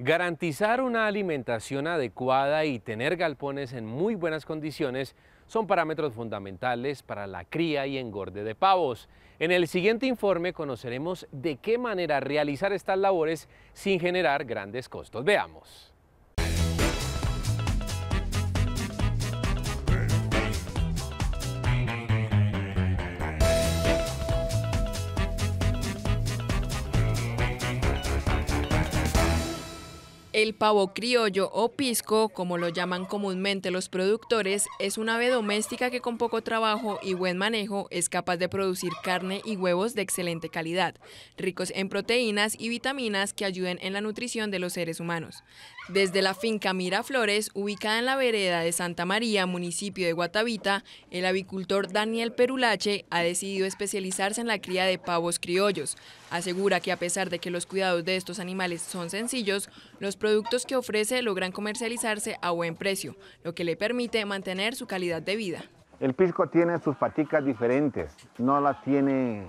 Garantizar una alimentación adecuada y tener galpones en muy buenas condiciones son parámetros fundamentales para la cría y engorde de pavos. En el siguiente informe conoceremos de qué manera realizar estas labores sin generar grandes costos. Veamos. El pavo criollo o pisco, como lo llaman comúnmente los productores, es una ave doméstica que con poco trabajo y buen manejo es capaz de producir carne y huevos de excelente calidad, ricos en proteínas y vitaminas que ayuden en la nutrición de los seres humanos. Desde la finca Miraflores, ubicada en la vereda de Santa María, municipio de Guatavita, el avicultor Daniel Perulache ha decidido especializarse en la cría de pavos criollos. Asegura que a pesar de que los cuidados de estos animales son sencillos, los productos que ofrece logran comercializarse a buen precio, lo que le permite mantener su calidad de vida. El pisco tiene sus paticas diferentes, no las tiene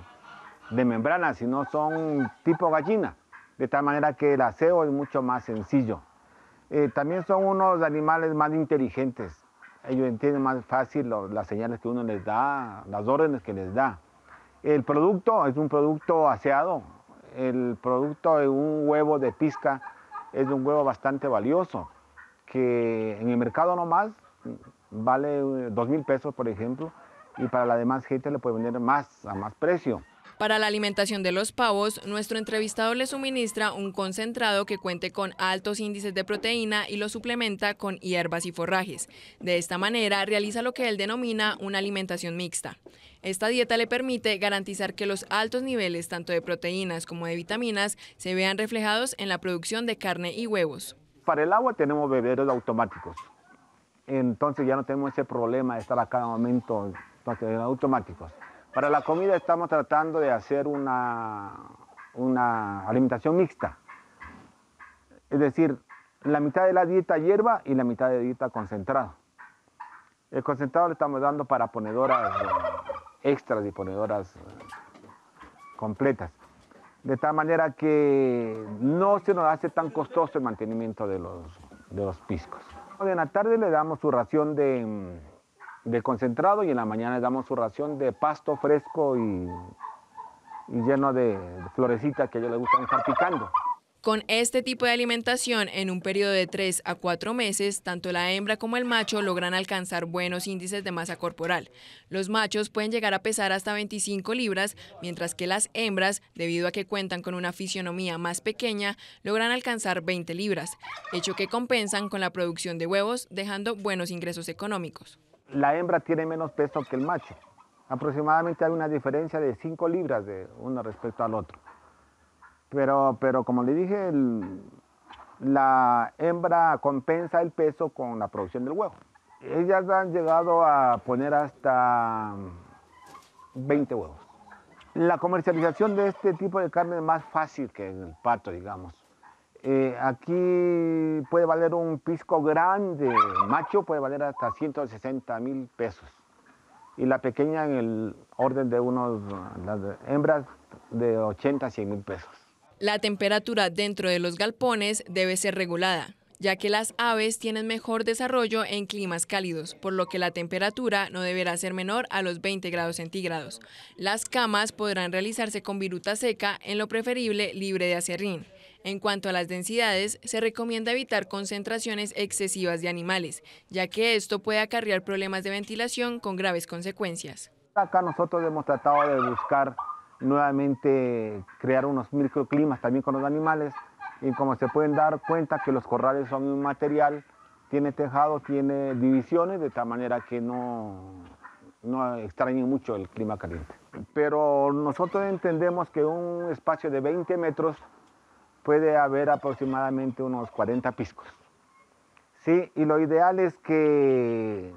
de membrana, sino son tipo gallina, de tal manera que el aseo es mucho más sencillo. Eh, también son unos animales más inteligentes. Ellos entienden más fácil las señales que uno les da, las órdenes que les da. El producto es un producto aseado. El producto de un huevo de pizca es un huevo bastante valioso, que en el mercado nomás vale eh, dos mil pesos, por ejemplo, y para la demás gente le puede vender más, a más precio. Para la alimentación de los pavos, nuestro entrevistado le suministra un concentrado que cuente con altos índices de proteína y lo suplementa con hierbas y forrajes. De esta manera realiza lo que él denomina una alimentación mixta. Esta dieta le permite garantizar que los altos niveles tanto de proteínas como de vitaminas se vean reflejados en la producción de carne y huevos. Para el agua tenemos bebederos automáticos, entonces ya no tenemos ese problema de estar a cada momento, entonces automáticos. Para la comida estamos tratando de hacer una, una alimentación mixta. Es decir, la mitad de la dieta hierba y la mitad de dieta concentrado. El concentrado le estamos dando para ponedoras eh, extras y ponedoras eh, completas. De tal manera que no se nos hace tan costoso el mantenimiento de los, de los piscos. En la tarde le damos su ración de, mm, de concentrado y en la mañana les damos su ración de pasto fresco y, lleno de florecitas que a ellos les gustan estar picando. Con este tipo de alimentación, en un periodo de 3 a 4 meses, tanto la hembra como el macho logran alcanzar buenos índices de masa corporal. Los machos pueden llegar a pesar hasta 25 libras, mientras que las hembras, debido a que cuentan con una fisionomía más pequeña, logran alcanzar 20 libras, hecho que compensan con la producción de huevos, dejando buenos ingresos económicos la hembra tiene menos peso que el macho. Aproximadamente hay una diferencia de 5 libras de uno respecto al otro. Pero, pero como le dije, la hembra compensa el peso con la producción del huevo. Ellas han llegado a poner hasta 20 huevos. La comercialización de este tipo de carne es más fácil que el pato, digamos eh, aquí puede valer un pisco grande, macho puede valer hasta 160 mil pesos. Y la pequeña en el orden de unos, las hembras de 80 a 100 mil pesos. La temperatura dentro de los galpones debe ser regulada, ya que las aves tienen mejor desarrollo en climas cálidos, por lo que la temperatura no deberá ser menor a los 20 grados centígrados. Las camas podrán realizarse con viruta seca, en lo preferible libre de acerrín. En cuanto a las densidades, se recomienda evitar concentraciones excesivas de animales, ya que esto puede acarrear problemas de ventilación con graves consecuencias. Acá nosotros hemos tratado de buscar nuevamente crear unos microclimas también con los animales y como se pueden dar cuenta que los corrales son un material, tiene tejado, tiene divisiones, de tal manera que no, no extrañen mucho el clima caliente. Pero nosotros entendemos que un espacio de 20 metros puede haber aproximadamente unos 40 piscos. Sí, y lo ideal es que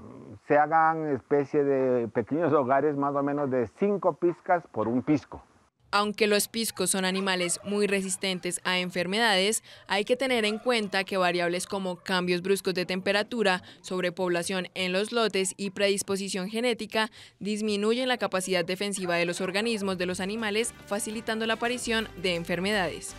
se hagan especie de pequeños hogares, más o menos de 5 piscas por un pisco. Aunque los piscos son animales muy resistentes a enfermedades, hay que tener en cuenta que variables como cambios bruscos de temperatura, sobrepoblación en los lotes y predisposición genética disminuyen la capacidad defensiva de los organismos de los animales, facilitando la aparición de enfermedades.